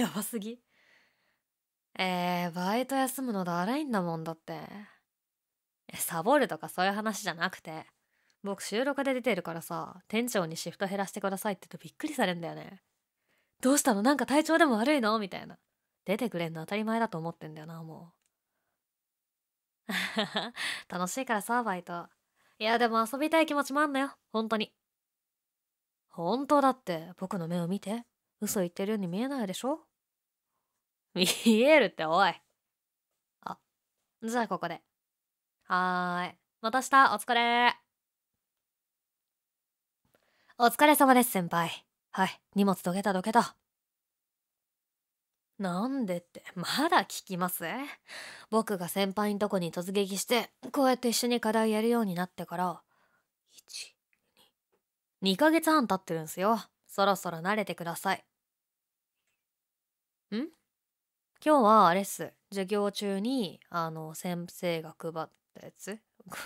やばすぎえー、バイト休むのだらいんだもんだってサボるとかそういう話じゃなくて僕収録で出てるからさ店長にシフト減らしてくださいって言うとびっくりされんだよねどうしたのなんか体調でも悪いのみたいな出てくれんの当たり前だと思ってんだよなもう 楽しいからさバイトいやでも遊びたい気持ちもあんのよ本当に本当だって僕の目を見て嘘言ってるように見えないでしょ 見えるっておい。あ、じゃあここで。はーい。また明日、お疲れお疲れ様です、先輩。はい、荷物どけたどけた。なんでって、まだ聞きます僕が先輩んとこに突撃して、こうやって一緒に課題やるようになってから、1、2、2ヶ月半経ってるんすよ。そろそろ慣れてください。ん今日はあれっす授業中にあの先生が配ったやつ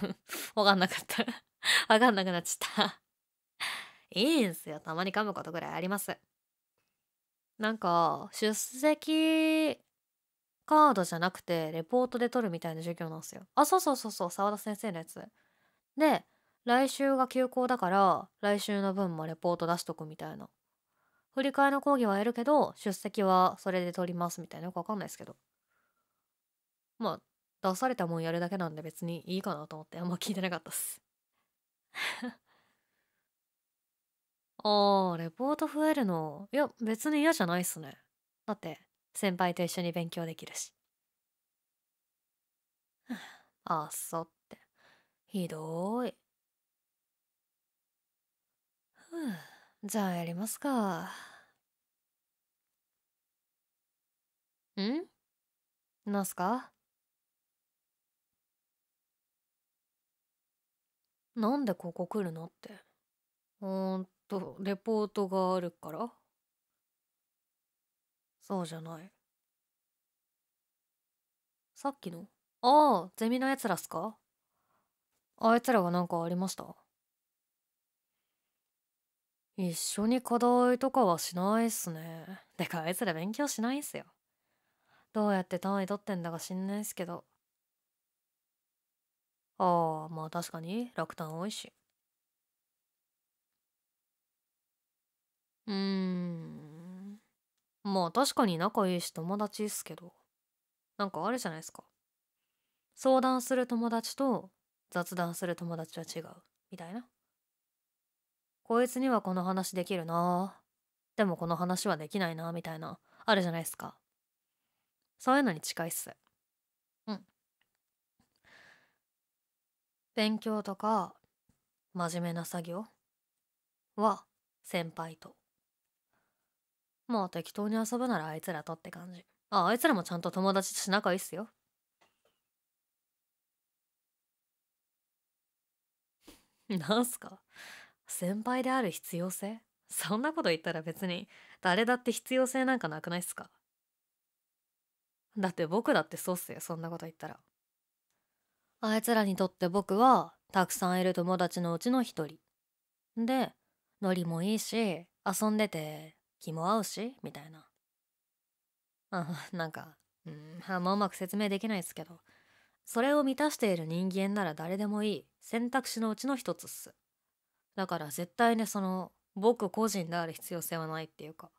わかんなかった わかんなくなっちゃったいいんすよたまに噛むことぐらいありますなんか出席カードじゃなくてレポートで取るみたいな授業なんですよあそうそうそうそう澤田先生のやつで来週が休校だから来週の分もレポート出しとくみたいな振り替えの講義はやるけど、出席はそれで取りますみたいなよくわかんないですけど。まあ、出されたもんやるだけなんで別にいいかなと思ってあんま聞いてなかったっす。ああ、レポート増えるの。いや、別に嫌じゃないっすね。だって、先輩と一緒に勉強できるし。あっそって。ひどい。ふぅ。じゃあやりますか。んなんすかなんでここ来るのって。ほんと、レポートがあるからそうじゃない。さっきのああ、ゼミのやつらっすかあいつらが何かありました一緒に課題とかはしないっすね。でかあいつら勉強しないっすよ。どうやって単位取ってんだか知んないっすけど。ああ、まあ確かに落胆多いし。うーん。まあ確かに仲いいし友達っすけど。なんかあるじゃないっすか。相談する友達と雑談する友達は違う。みたいな。こいつにはこの話できるなでもこの話はできないなみたいなあるじゃないですかそういうのに近いっすうん勉強とか真面目な作業は先輩とまあ適当に遊ぶならあいつらとって感じああいつらもちゃんと友達とし仲いいっすよなんすか先輩である必要性そんなこと言ったら別に誰だって必要性なんかなくないっすかだって僕だってそうっすよそんなこと言ったらあいつらにとって僕はたくさんいる友達のうちの一人でノリもいいし遊んでて気も合うしみたいなあなんかうんあんまうまく説明できないっすけどそれを満たしている人間なら誰でもいい選択肢のうちの一つっすだから絶対ねその僕個人である必要性はないっていうか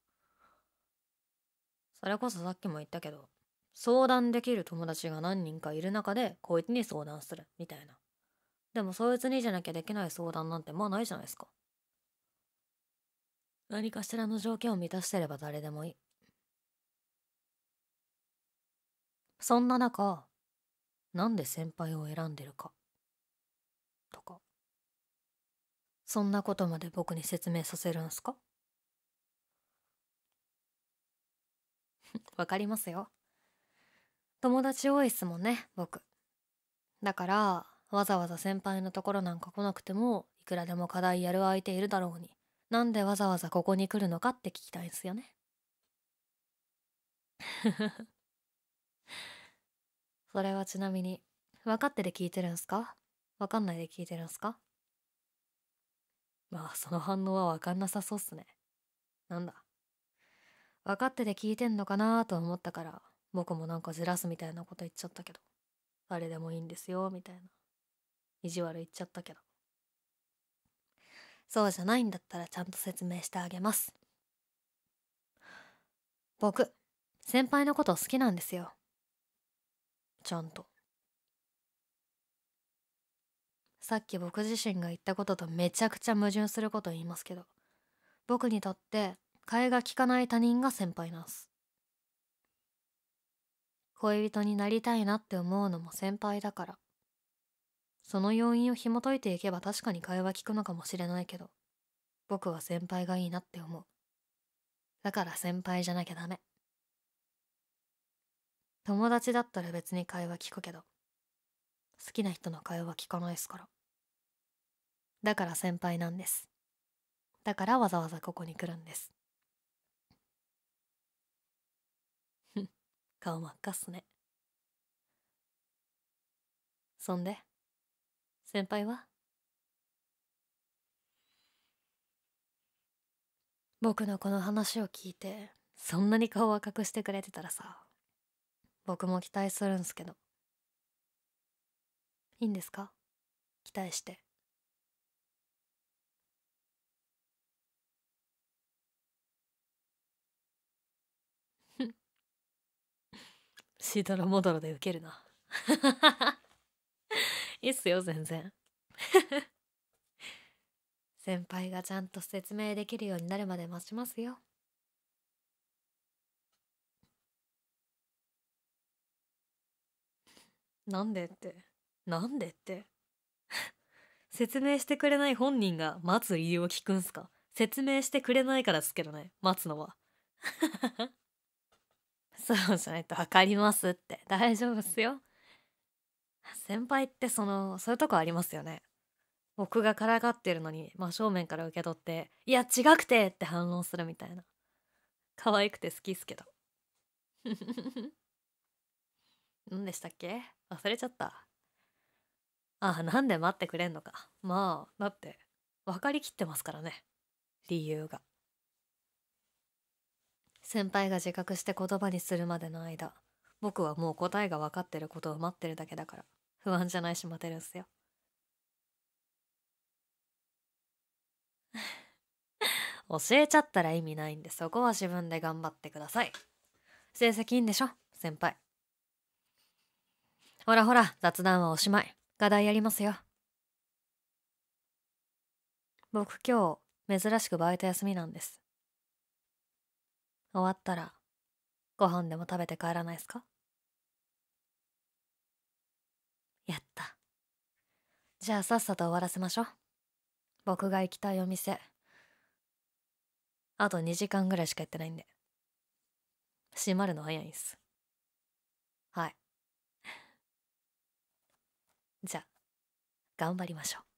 それこそさっきも言ったけど相談できる友達が何人かいる中でこいつに相談するみたいなでもそいつにじゃなきゃできない相談なんてまあないじゃないですか何かしらの条件を満たしてれば誰でもいいそんな中なんで先輩を選んでるかとかそんなことまで僕に説明させるんすか わかりますよ。友達多いっすもんね、僕。だから、わざわざ先輩のところなんか来なくても、いくらでも課題やる相手いるだろうに、なんでわざわざここに来るのかって聞きたいんすよね。それはちなみに、分かってで聞いてるんすか分かんないで聞いてるんすかまあその反応は分かんなさそうっすねなんだ分かってて聞いてんのかなと思ったから僕もなんかずらすみたいなこと言っちゃったけどあれでもいいんですよみたいな意地悪言っちゃったけどそうじゃないんだったらちゃんと説明してあげます僕先輩のこと好きなんですよちゃんとさっき僕自身が言ったこととめちゃくちゃ矛盾すること言いますけど僕にとって替えが利かない他人が先輩なんす恋人になりたいなって思うのも先輩だからその要因を紐解いていけば確かに替えは利くのかもしれないけど僕は先輩がいいなって思うだから先輩じゃなきゃダメ友達だったら別に会話聞くけど好きな人の会話聞かないっすからだから先輩なんですだからわざわざここに来るんです 顔真っ赤っすねそんで先輩は僕のこの話を聞いてそんなに顔赤くしてくれてたらさ僕も期待するんすけどいいんですか期待してしどろもどろで受けるな いいっすよ全然 先輩がちゃんと説明できるようになるまで待ちますよなんでってなんでって 説明してくれない本人が待つ理由を聞くんすか説明してくれないからですけどね待つのはそうじゃないと分かりますって大丈夫っすよ先輩ってそのそういうとこありますよね僕がからかってるのに真正面から受け取って「いや違くて!」って反論するみたいな可愛くて好きっすけど 何でしたっけ忘れちゃったあなんで待ってくれんのかまあだって分かりきってますからね理由が。先輩が自覚して言葉にするまでの間僕はもう答えが分かってることを待ってるだけだから不安じゃないし待てるんすよ教えちゃったら意味ないんでそこは自分で頑張ってください成績いいんでしょ先輩ほらほら雑談はおしまい課題やりますよ僕今日珍しくバイト休みなんです終わったらご飯でも食べて帰らないっすかやったじゃあさっさと終わらせましょう僕が行きたいお店あと2時間ぐらいしかやってないんで閉まるの早いんすはいじゃあ頑張りましょう